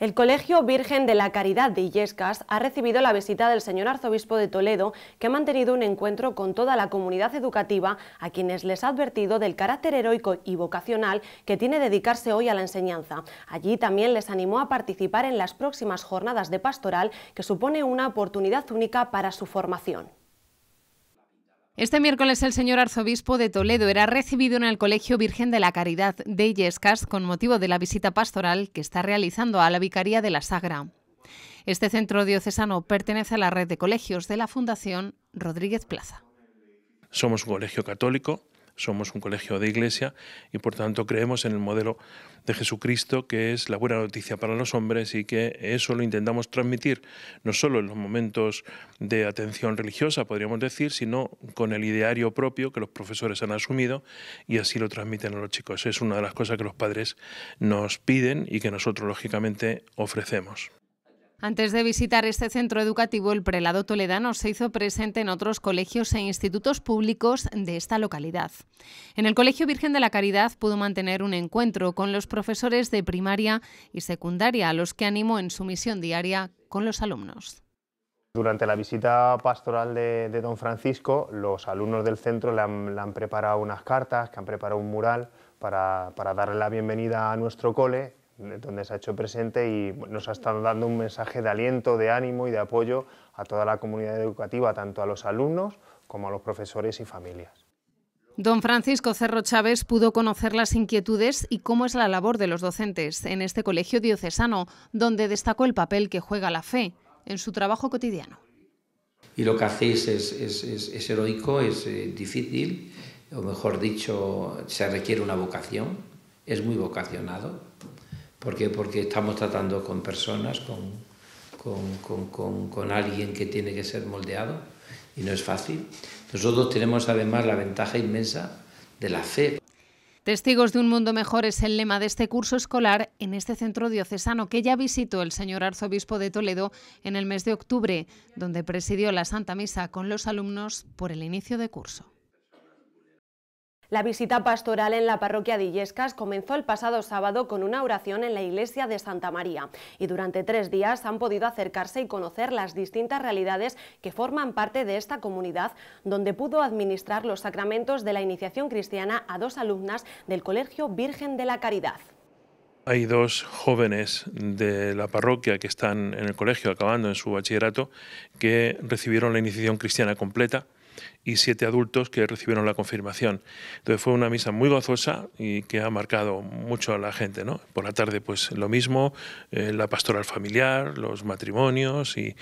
El Colegio Virgen de la Caridad de Illescas ha recibido la visita del señor arzobispo de Toledo, que ha mantenido un encuentro con toda la comunidad educativa, a quienes les ha advertido del carácter heroico y vocacional que tiene dedicarse hoy a la enseñanza. Allí también les animó a participar en las próximas jornadas de pastoral, que supone una oportunidad única para su formación. Este miércoles el señor arzobispo de Toledo era recibido en el Colegio Virgen de la Caridad de yescas con motivo de la visita pastoral que está realizando a la Vicaría de la Sagra. Este centro diocesano pertenece a la red de colegios de la Fundación Rodríguez Plaza. Somos un colegio católico somos un colegio de iglesia y por tanto creemos en el modelo de Jesucristo, que es la buena noticia para los hombres y que eso lo intentamos transmitir no solo en los momentos de atención religiosa, podríamos decir, sino con el ideario propio que los profesores han asumido y así lo transmiten a los chicos. Es una de las cosas que los padres nos piden y que nosotros lógicamente ofrecemos. Antes de visitar este centro educativo, el prelado toledano se hizo presente en otros colegios e institutos públicos de esta localidad. En el Colegio Virgen de la Caridad pudo mantener un encuentro con los profesores de primaria y secundaria, a los que animó en su misión diaria con los alumnos. Durante la visita pastoral de, don Francisco, los alumnos del centro le han, preparado unas cartas, que han preparado un mural para, para darle la bienvenida a nuestro cole donde se ha hecho presente y nos ha estado dando un mensaje de aliento, de ánimo y de apoyo a toda la comunidad educativa, tanto a los alumnos como a los profesores y familias. Don Francisco Cerro Chávez pudo conocer las inquietudes y cómo es la labor de los docentes en este colegio diocesano, donde destacó el papel que juega la fe en su trabajo cotidiano. Y lo que hacéis es, es, heroico, es eh, difícil, o mejor dicho, se requiere una vocación, es muy vocacionado, ¿Por Porque estamos tratando con personas, con, con, con alguien que tiene que ser moldeado y no es fácil. Nosotros tenemos además la ventaja inmensa de la fe. Testigos de un mundo mejor es el lema de este curso escolar en este centro diocesano que ya visitó el señor arzobispo de Toledo en el mes de octubre, donde presidió la Santa Misa con los alumnos por el inicio de curso. La visita pastoral en la parroquia de Illescas comenzó el pasado sábado con una oración en la iglesia de Santa María y durante tres días han podido acercarse y conocer las distintas realidades que forman parte de esta comunidad, donde pudo administrar los sacramentos de la iniciación cristiana a dos alumnas del Colegio Virgen de la Caridad. Hay dos jóvenes de la parroquia que están en el colegio acabando en su bachillerato que recibieron la iniciación cristiana completa y siete adultos que recibieron la confirmación. Entonces fue una misa muy gozosa y que ha marcado mucho a la gente. ¿no? Por la tarde, pues lo mismo, eh, la pastoral familiar, los matrimonios y,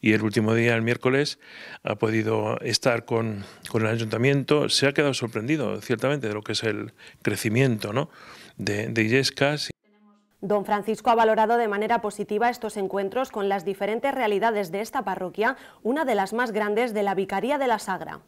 y, el último día, el miércoles, ha podido estar con, con, el ayuntamiento. Se ha quedado sorprendido, ciertamente, de lo que es el crecimiento ¿no? de, de Illescas. Don Francisco ha valorado de manera positiva estos encuentros con las diferentes realidades de esta parroquia, una de las más grandes de la Vicaría de la Sagra.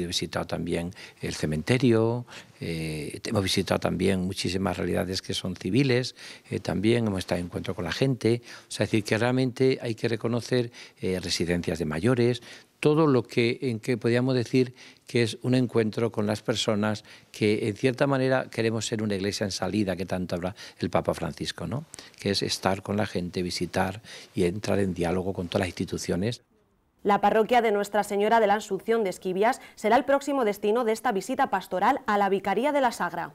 He visitado también el cementerio, eh, hemos visitado también muchísimas realidades que son civiles, eh, también hemos estado en encuentro con la gente. O sea, es decir, que realmente hay que reconocer eh, residencias de mayores, todo lo que, en que podíamos decir que es un encuentro con las personas que, en cierta manera, queremos ser una iglesia en salida, que tanto habla el Papa Francisco, ¿no? que es estar con la gente, visitar y entrar en diálogo con todas las instituciones. La parroquia de Nuestra Señora de la Asunción de Esquivias será el próximo destino de esta visita pastoral a la Vicaría de la Sagra.